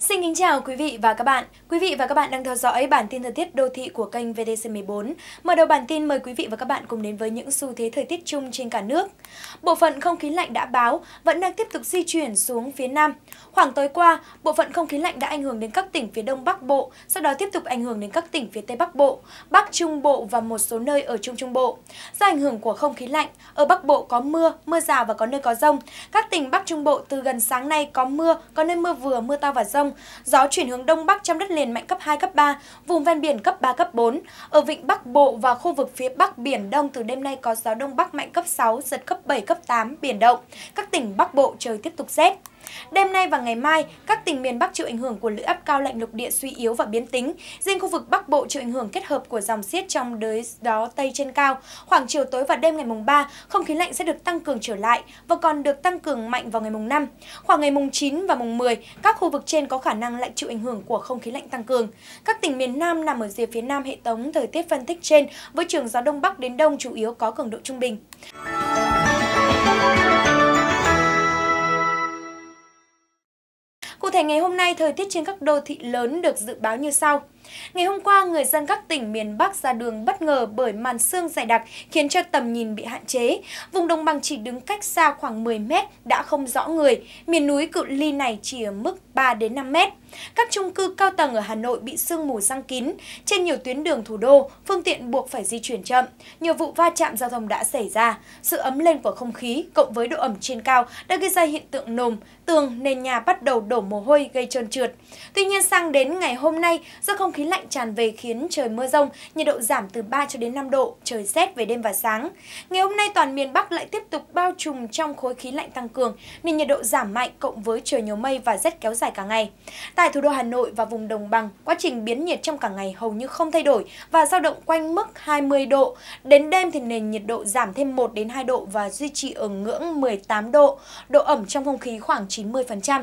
Xin kính chào quý vị và các bạn. Quý vị và các bạn đang theo dõi bản tin thời tiết đô thị của kênh VTC14. Mở đầu bản tin mời quý vị và các bạn cùng đến với những xu thế thời tiết chung trên cả nước. Bộ phận không khí lạnh đã báo vẫn đang tiếp tục di chuyển xuống phía Nam. Khoảng tối qua, bộ phận không khí lạnh đã ảnh hưởng đến các tỉnh phía Đông Bắc Bộ, sau đó tiếp tục ảnh hưởng đến các tỉnh phía Tây Bắc Bộ, Bắc Trung Bộ và một số nơi ở Trung Trung Bộ. Do ảnh hưởng của không khí lạnh, ở Bắc Bộ có mưa, mưa rào và có nơi có rông. Các tỉnh Bắc Trung Bộ từ gần sáng nay có mưa, có nơi mưa vừa, mưa to và rông Đông, gió chuyển hướng Đông Bắc trong đất liền mạnh cấp 2, cấp 3, vùng ven biển cấp 3, cấp 4. Ở vịnh Bắc Bộ và khu vực phía Bắc Biển Đông từ đêm nay có gió Đông Bắc mạnh cấp 6, giật cấp 7, cấp 8, biển động. Các tỉnh Bắc Bộ trời tiếp tục rét. Đêm nay và ngày mai, các tỉnh miền Bắc chịu ảnh hưởng của lưỡi áp cao lạnh lục địa suy yếu và biến tính. Riêng khu vực Bắc Bộ chịu ảnh hưởng kết hợp của dòng xiết trong đới gió Tây trên cao. Khoảng chiều tối và đêm ngày mùng 3, không khí lạnh sẽ được tăng cường trở lại và còn được tăng cường mạnh vào ngày mùng 5. Khoảng ngày mùng 9 và mùng 10, các khu vực trên có khả năng lại chịu ảnh hưởng của không khí lạnh tăng cường. Các tỉnh miền Nam nằm ở rìa phía nam hệ thống thời tiết phân tích trên với trường gió đông bắc đến đông chủ yếu có cường độ trung bình. thể ngày hôm nay thời tiết trên các đô thị lớn được dự báo như sau. Ngày hôm qua, người dân các tỉnh miền Bắc ra đường bất ngờ bởi màn sương dày đặc khiến cho tầm nhìn bị hạn chế. Vùng đồng bằng chỉ đứng cách xa khoảng 10 mét đã không rõ người, miền núi cự ly này chỉ ở mức 3 đến 5 mét. Các chung cư cao tầng ở Hà Nội bị sương mù răng kín, trên nhiều tuyến đường thủ đô, phương tiện buộc phải di chuyển chậm. Nhiều vụ va chạm giao thông đã xảy ra. Sự ấm lên của không khí cộng với độ ẩm trên cao đã gây ra hiện tượng nồm, tường nền nhà bắt đầu đổ mồ hôi gây trơn trượt. Tuy nhiên sang đến ngày hôm nay, do không khí khí lạnh tràn về khiến trời mưa rông, nhiệt độ giảm từ 3 cho đến 5 độ, trời rét về đêm và sáng. Ngày hôm nay toàn miền Bắc lại tiếp tục bao trùm trong khối khí lạnh tăng cường nên nhiệt độ giảm mạnh cộng với trời nhiều mây và rét kéo dài cả ngày. Tại thủ đô Hà Nội và vùng đồng bằng, quá trình biến nhiệt trong cả ngày hầu như không thay đổi và dao động quanh mức 20 độ. Đến đêm thì nền nhiệt độ giảm thêm 1 đến 2 độ và duy trì ở ngưỡng 18 độ, độ ẩm trong không khí khoảng 90%.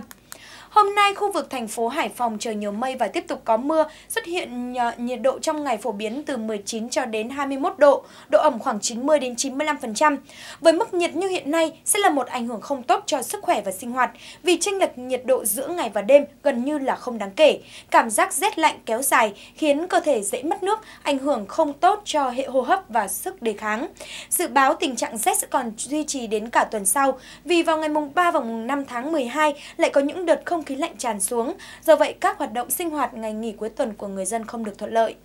Hôm nay, khu vực thành phố Hải Phòng trời nhiều mây và tiếp tục có mưa, xuất hiện nhiệt độ trong ngày phổ biến từ 19 cho đến 21 độ, độ ẩm khoảng 90 đến 95%. Với mức nhiệt như hiện nay sẽ là một ảnh hưởng không tốt cho sức khỏe và sinh hoạt, vì chênh lệch nhiệt độ giữa ngày và đêm gần như là không đáng kể. Cảm giác rét lạnh kéo dài khiến cơ thể dễ mất nước, ảnh hưởng không tốt cho hệ hô hấp và sức đề kháng. Dự báo tình trạng rét sẽ còn duy trì đến cả tuần sau, vì vào ngày mùng 3 và mùng 5 tháng 12 lại có những đợt không khí lạnh tràn xuống, do vậy các hoạt động sinh hoạt ngày nghỉ cuối tuần của người dân không được thuận lợi.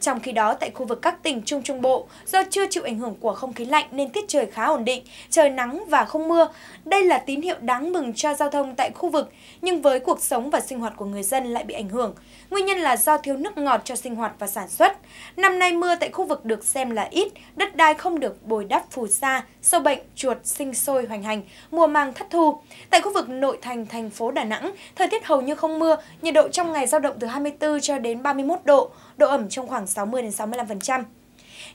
Trong khi đó, tại khu vực các tỉnh Trung Trung Bộ, do chưa chịu ảnh hưởng của không khí lạnh nên tiết trời khá ổn định, trời nắng và không mưa. Đây là tín hiệu đáng mừng cho giao thông tại khu vực, nhưng với cuộc sống và sinh hoạt của người dân lại bị ảnh hưởng. Nguyên nhân là do thiếu nước ngọt cho sinh hoạt và sản xuất. Năm nay mưa tại khu vực được xem là ít, đất đai không được bồi đắp phù sa, sâu bệnh, chuột sinh sôi hoành hành, mùa màng thất thu. Tại khu vực nội thành thành phố Đà Nẵng, thời tiết hầu như không mưa, nhiệt độ trong ngày dao động từ 24 cho đến 31 độ, độ ẩm trong khoảng khoảng 60 đến 65%.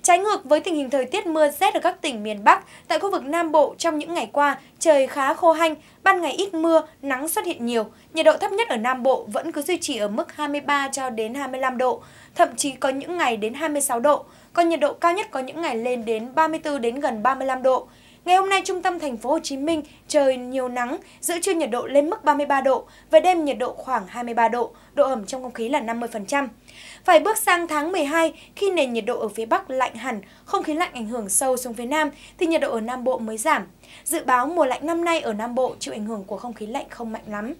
Trái ngược với tình hình thời tiết mưa rét ở các tỉnh miền Bắc, tại khu vực Nam Bộ trong những ngày qua, trời khá khô hanh, ban ngày ít mưa, nắng xuất hiện nhiều. Nhiệt độ thấp nhất ở Nam Bộ vẫn cứ duy trì ở mức 23 cho đến 25 độ, thậm chí có những ngày đến 26 độ, còn nhiệt độ cao nhất có những ngày lên đến 34 đến gần 35 độ. Ngày hôm nay trung tâm thành phố Hồ Chí Minh trời nhiều nắng, giữa trưa nhiệt độ lên mức 33 độ, về đêm nhiệt độ khoảng 23 độ, độ ẩm trong không khí là 50%. Phải bước sang tháng 12, khi nền nhiệt độ ở phía Bắc lạnh hẳn, không khí lạnh ảnh hưởng sâu xuống phía Nam, thì nhiệt độ ở Nam Bộ mới giảm. Dự báo mùa lạnh năm nay ở Nam Bộ chịu ảnh hưởng của không khí lạnh không mạnh lắm.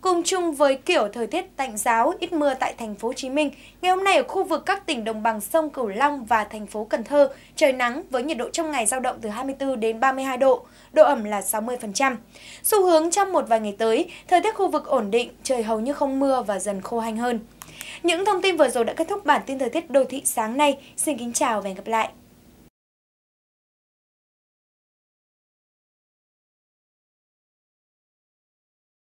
Cùng chung với kiểu thời tiết tạnh giáo, ít mưa tại thành phố Hồ Chí Minh, ngày hôm nay ở khu vực các tỉnh đồng bằng sông Cửu Long và thành phố Cần Thơ, trời nắng với nhiệt độ trong ngày dao động từ 24 đến 32 độ, độ ẩm là 60%. Xu hướng trong một vài ngày tới, thời tiết khu vực ổn định, trời hầu như không mưa và dần khô hanh hơn. Những thông tin vừa rồi đã kết thúc bản tin thời tiết đô thị sáng nay. Xin kính chào và hẹn gặp lại!